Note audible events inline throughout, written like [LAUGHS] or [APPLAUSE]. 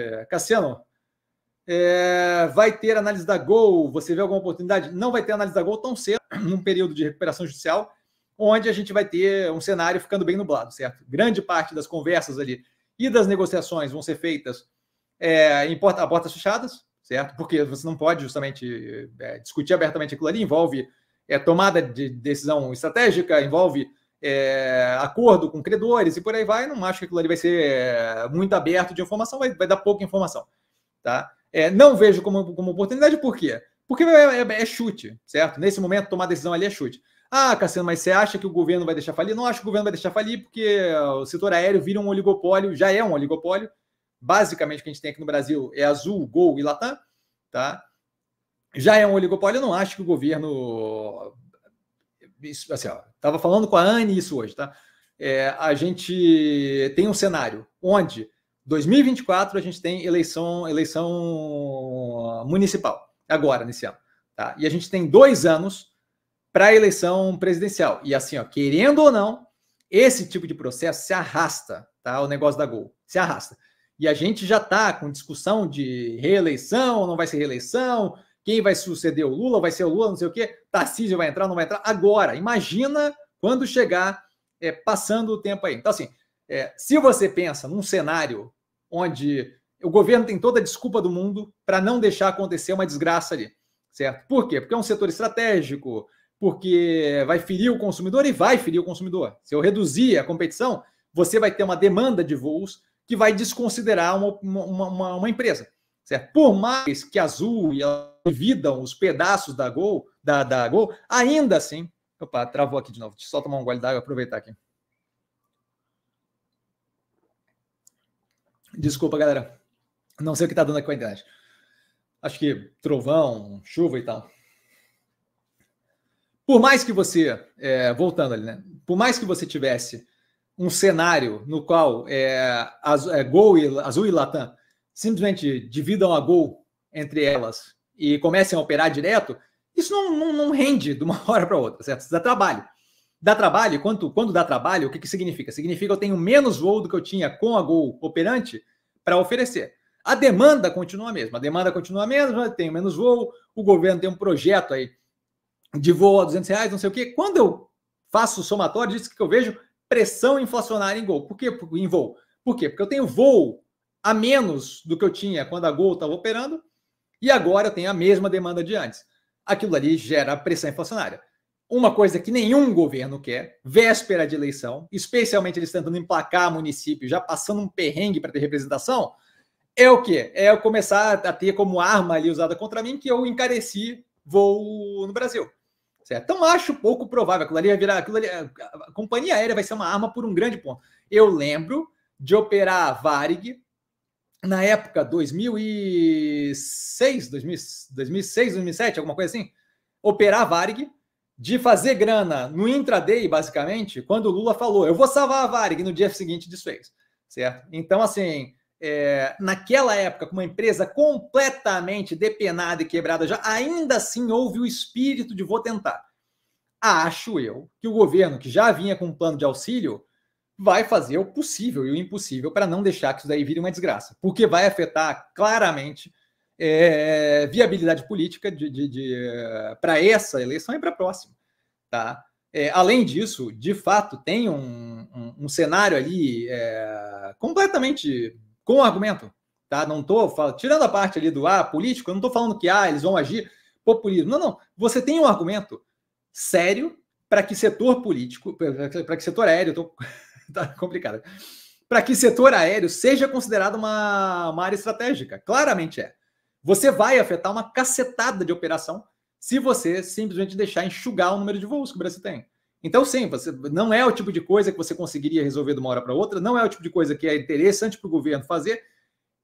É, Cassiano, é, vai ter análise da Gol? Você vê alguma oportunidade? Não vai ter análise da Gol tão cedo, [CLEARS THROAT] num período de recuperação judicial, onde a gente vai ter um cenário ficando bem nublado, certo? Grande parte das conversas ali e das negociações vão ser feitas é, em porta, a portas fechadas, certo? Porque você não pode justamente é, discutir abertamente aquilo ali, envolve é, tomada de decisão estratégica, envolve é, acordo com credores e por aí vai, não acho que aquilo ali vai ser é, muito aberto de informação, vai, vai dar pouca informação. Tá? É, não vejo como, como oportunidade, por quê? Porque é, é, é, chute, certo? Nesse momento, tomar decisão ali é chute. Ah, Cassiano, mas você acha que o governo vai deixar falir? Não acho que o governo vai deixar falir, porque o setor aéreo vira um oligopólio, já é um oligopólio. Basicamente, o que a gente tem aqui no Brasil é Azul, Gol e Latam, tá? Já é um oligopólio, eu não acho que o governo estava assim, falando com a Anne isso hoje, tá? É, a gente tem um cenário onde 2024 a gente tem eleição, eleição municipal, agora, nesse ano. Tá? E a gente tem dois anos para a eleição presidencial. E assim, ó, querendo ou não, esse tipo de processo se arrasta, tá? O negócio da Gol se arrasta. E a gente já está com discussão de reeleição, não vai ser reeleição, quem vai suceder o Lula, vai ser o Lula, não sei o quê, Tarcísio vai entrar, não vai entrar. Agora, imagina quando chegar é, passando o tempo aí. Então, assim, é, se você pensa num cenário onde o governo tem toda a desculpa do mundo para não deixar acontecer uma desgraça ali, certo? Por quê? Porque é um setor estratégico, porque vai ferir o consumidor e vai ferir o consumidor. Se eu reduzir a competição, você vai ter uma demanda de voos que vai desconsiderar uma, uma, uma, uma empresa, certo? Por mais que a Azul e a dividam os pedaços da Gol, da, da Gol, ainda assim. Opa, travou aqui de novo. Deixa eu só tomar um gole d'água aproveitar aqui. Desculpa, galera. Não sei o que tá dando aqui com a internet. Acho que trovão, chuva e tal. Por mais que você, é, voltando ali, né? Por mais que você tivesse um cenário no qual é, Azul, é, Gol e Azul e Latam simplesmente dividam a Gol entre elas e comecem a operar direto, isso não, não, não rende de uma [LAUGHS] hora para outra, certo? Isso dá trabalho. Dá trabalho, quando, quando dá trabalho, o que, que significa? Significa que eu tenho menos voo do que eu tinha com a Gol operante para oferecer. A demanda continua a mesma, a demanda continua a mesma, tenho menos voo, o governo tem um projeto aí de voo a 200 reais, não sei o quê. Quando eu faço o somatório, disso que eu vejo pressão inflacionária em Gol. Por quê? Em voo. Por quê? Porque eu tenho voo a menos do que eu tinha quando a Gol estava operando e agora tenho a mesma demanda de antes. Aquilo ali gera pressão inflacionária. Uma coisa que nenhum governo quer, véspera de eleição, especialmente eles tentando emplacar município, já passando um perrengue para ter representação, é o quê? É eu começar a ter como arma ali usada contra mim que eu encareci voo no Brasil. Certo? Então acho pouco provável. Aquilo ali vai virar. Aquilo ali, a companhia aérea vai ser uma arma por um grande ponto. Eu lembro de operar a Varig na época 2006, 2006, 2007, alguma coisa assim, operar a Varig, de fazer grana no intraday, basicamente, quando o Lula falou, eu vou salvar a Varig, no dia seguinte desfez, certo? Então, assim, é, naquela época, com uma empresa completamente depenada e quebrada, já ainda assim houve o espírito de vou tentar. Acho eu que o governo, que já vinha com um plano de auxílio, vai fazer o possível e o impossível para não deixar que isso daí vire uma desgraça, porque vai afetar claramente é, viabilidade política de, de, de eh, para essa eleição e para a próxima. Tá? É, além disso, de fato, tem um, um, um cenário ali é, completamente com argumento. Tá? Não estou tirando a parte ali do ah, político, eu não estou falando que ah, eles vão agir populismo. Não, não. Você tem um argumento sério para que setor político, para que setor aéreo, tô... Então, [LAUGHS] [LAUGHS] tá complicado. Para que setor aéreo seja considerado uma, uma área estratégica. Claramente é. Você vai afetar uma cacetada de operação se você simplesmente deixar enxugar o número de voos que o Brasil tem. Então, sim, você, não é o tipo de coisa que você conseguiria resolver de uma hora para outra, não é o tipo de coisa que é interessante para o governo fazer.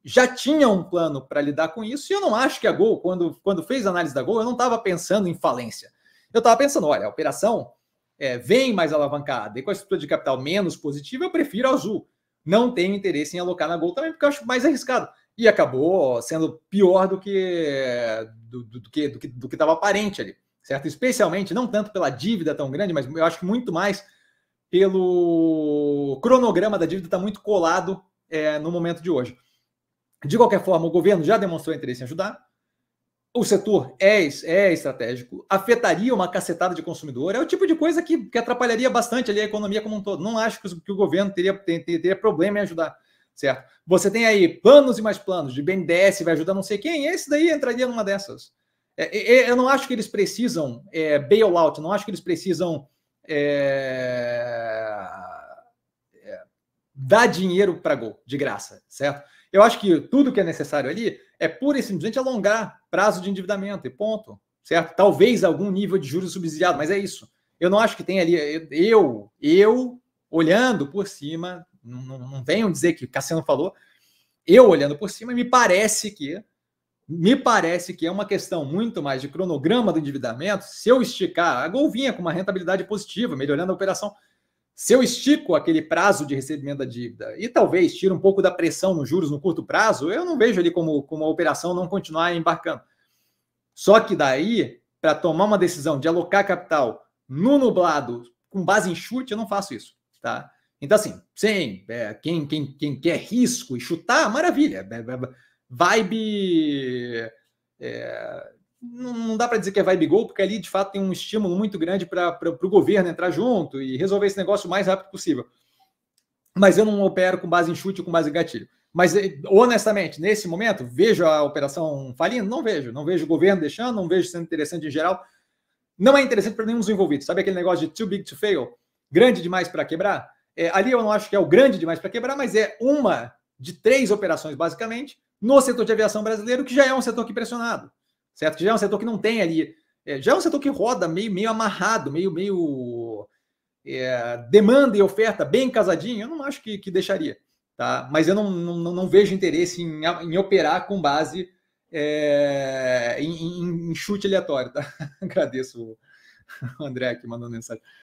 Já tinha um plano para lidar com isso, e eu não acho que a Gol, quando, quando fez a análise da Gol, eu não estava pensando em falência. Eu estava pensando, olha, a operação é, vem mais alavancada e com a estrutura de capital menos positiva, eu prefiro a Azul. Não tenho interesse em alocar na Gol também, porque eu acho mais arriscado. E acabou sendo pior do que do, do, do que do que do que estava aparente ali, certo? Especialmente não tanto pela dívida tão grande, mas eu acho que muito mais pelo cronograma da dívida está muito colado é, no momento de hoje. De qualquer forma, o governo já demonstrou interesse em ajudar o setor é, é estratégico, afetaria uma cacetada de consumidor, é o tipo de coisa que, que atrapalharia bastante ali a economia como um todo. Não acho que, que o governo teria, teria, teria problema em ajudar, certo? Você tem aí planos e mais planos, de BNDES vai ajudar não sei quem, esse daí entraria numa dessas. É, é, é, eu não acho que eles precisam é, bailout, não acho que eles precisam é, é, dar dinheiro para gol, de graça, certo? Eu acho que tudo que é necessário ali é pura e simplesmente alongar prazo de endividamento e ponto, certo? Talvez algum nível de juros subsidiado, mas é isso. Eu não acho que tem ali, eu, eu olhando por cima, não, não, não venham dizer que Cassiano falou, eu olhando por cima, me parece que me parece que é uma questão muito mais de cronograma do endividamento. Se eu esticar, a golvinha com uma rentabilidade positiva, melhorando a operação. Se eu estico aquele prazo de recebimento da dívida e talvez tire um pouco da pressão nos juros no curto prazo, eu não vejo ali como, como a operação não continuar embarcando. Só que daí, para tomar uma decisão de alocar capital no nublado, com base em chute, eu não faço isso. Tá? Então, assim, sim, é, quem, quem, quem quer risco e chutar, maravilha. É, é, é, vibe é, não dá para dizer que é vibe goal, porque ali de fato tem um estímulo muito grande para o governo entrar junto e resolver esse negócio o mais rápido possível. Mas eu não opero com base em chute ou com base em gatilho. Mas eh, honestamente, nesse momento, vejo a operação falindo? Não vejo. Não vejo o governo deixando, não vejo sendo interessante em geral. Não é interessante para nenhum dos envolvidos. Sabe aquele negócio de too big to fail? Grande demais para quebrar? É, ali eu não acho que é o grande demais para quebrar, mas é uma de três operações, basicamente, no setor de aviação brasileiro, que já é um setor que pressionado certo? Que já é um setor que não tem ali, é, já é um setor que roda meio, meio amarrado, meio, meio é, demanda e oferta bem casadinho, eu não acho que, que deixaria, tá? Mas eu não, não, não vejo interesse em, em operar com base é, em, em, chute aleatório, tá? [LAUGHS] Agradeço o André aqui mandando mensagem.